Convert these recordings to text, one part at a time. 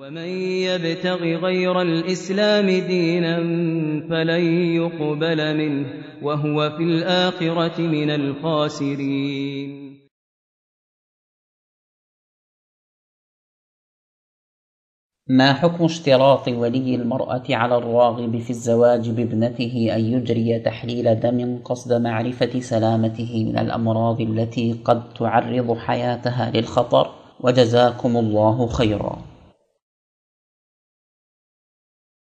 ومن يبتغ غير الإسلام دينا فلن يقبل منه وهو في الآخرة من الخاسرين ما حكم اشتراط ولي المرأة على الراغب في الزواج بابنته أن يجري تحليل دم قصد معرفة سلامته من الأمراض التي قد تعرض حياتها للخطر وجزاكم الله خيرا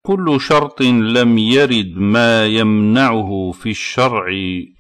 كل شرط لم يرد ما يمنعه في الشرع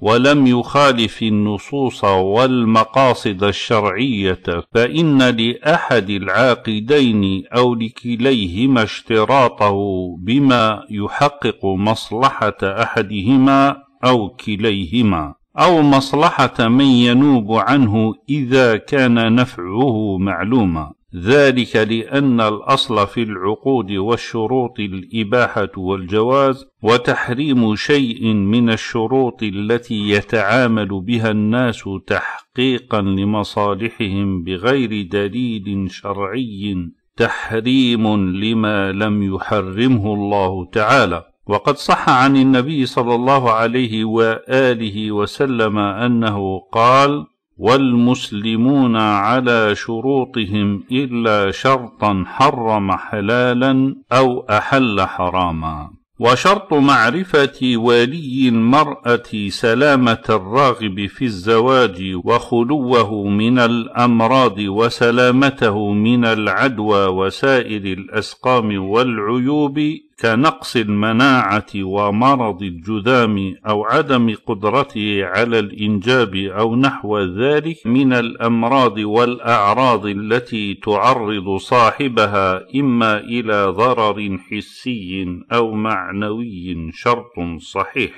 ولم يخالف النصوص والمقاصد الشرعية فإن لأحد العاقدين أو لكليهما اشتراطه بما يحقق مصلحة أحدهما أو كليهما أو مصلحة من ينوب عنه إذا كان نفعه معلوما ذلك لأن الأصل في العقود والشروط الإباحة والجواز وتحريم شيء من الشروط التي يتعامل بها الناس تحقيقا لمصالحهم بغير دليل شرعي تحريم لما لم يحرمه الله تعالى وقد صح عن النبي صلى الله عليه وآله وسلم أنه قال والمسلمون على شروطهم إلا شرطا حرم حلالا أو أحل حراما وشرط معرفة ولي المرأة سلامة الراغب في الزواج وخلوه من الأمراض وسلامته من العدوى وسائر الأسقام والعيوب كنقص المناعة ومرض الجذام أو عدم قدرته على الإنجاب أو نحو ذلك من الأمراض والأعراض التي تعرض صاحبها إما إلى ضرر حسي أو معنوي شرط صحيح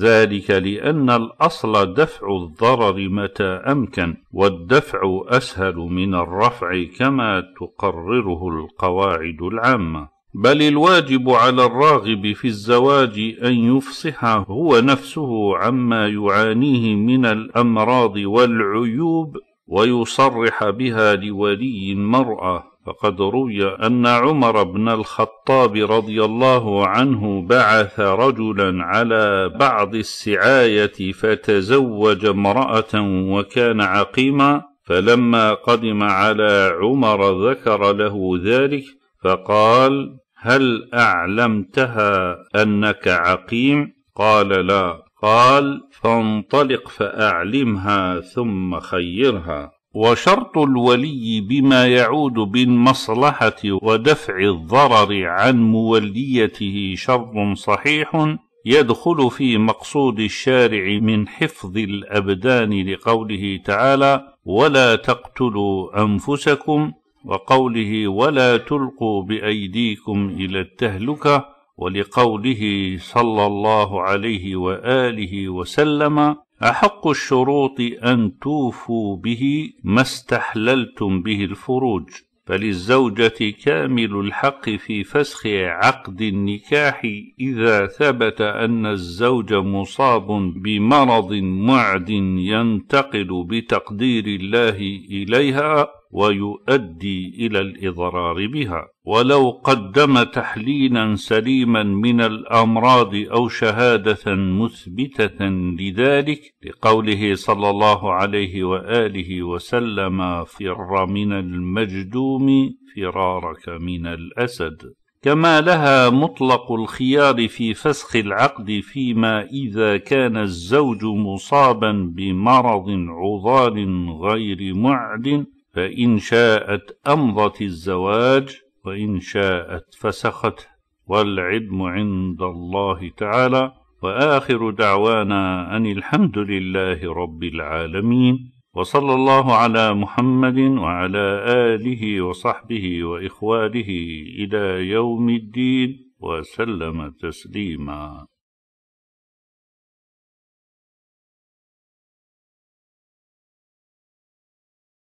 ذلك لأن الأصل دفع الضرر متى أمكن والدفع أسهل من الرفع كما تقرره القواعد العامة بل الواجب على الراغب في الزواج أن يفصح هو نفسه عما يعانيه من الأمراض والعيوب ويصرح بها لولي المرأة فقد روي أن عمر بن الخطاب رضي الله عنه بعث رجلا على بعض السعاية فتزوج امرأة وكان عقيما فلما قدم على عمر ذكر له ذلك فقال هل أعلمتها أنك عقيم قال لا قال فانطلق فأعلمها ثم خيرها وشرط الولي بما يعود بالمصلحة ودفع الضرر عن موليته شرط صحيح يدخل في مقصود الشارع من حفظ الأبدان لقوله تعالى ولا تقتلوا أنفسكم وقوله ولا تلقوا بأيديكم إلى التهلكة ولقوله صلى الله عليه وآله وسلم أحق الشروط أن توفوا به ما استحللتم به الفروج فللزوجة كامل الحق في فسخ عقد النكاح إذا ثبت أن الزوج مصاب بمرض معد ينتقل بتقدير الله إليها ويؤدي إلى الإضرار بها ولو قدم تحليلا سليما من الأمراض أو شهادة مثبتة لذلك لقوله صلى الله عليه وآله وسلم فر من المجدوم فرارك من الأسد كما لها مطلق الخيار في فسخ العقد فيما إذا كان الزوج مصابا بمرض عضال غير معد فإن شاءت أمضت الزواج وإن شاءت فسخته والعلم عند الله تعالى وآخر دعوانا أن الحمد لله رب العالمين وصلى الله على محمد وعلى آله وصحبه وإخوانه إلى يوم الدين وسلم تسليما